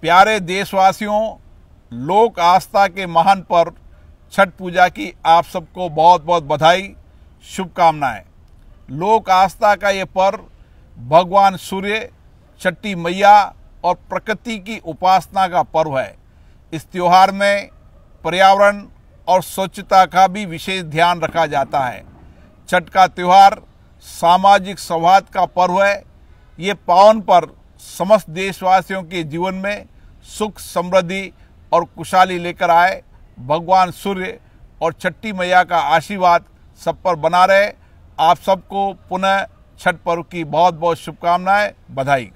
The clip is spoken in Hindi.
प्यारे देशवासियों लोक आस्था के महान पर्व छठ पूजा की आप सबको बहुत बहुत बधाई शुभकामनाएं लोक आस्था का ये पर्व भगवान सूर्य छठी मैया और प्रकृति की उपासना का पर्व है इस त्यौहार में पर्यावरण और स्वच्छता का भी विशेष ध्यान रखा जाता है छठ का त्यौहार सामाजिक सौहार्द का पर्व है ये पावन पर्व समस्त देशवासियों के जीवन में सुख समृद्धि और खुशहाली लेकर आए भगवान सूर्य और छठी मैया का आशीर्वाद सब पर बना रहे आप सबको पुनः छठ पर्व की बहुत बहुत शुभकामनाएं बधाई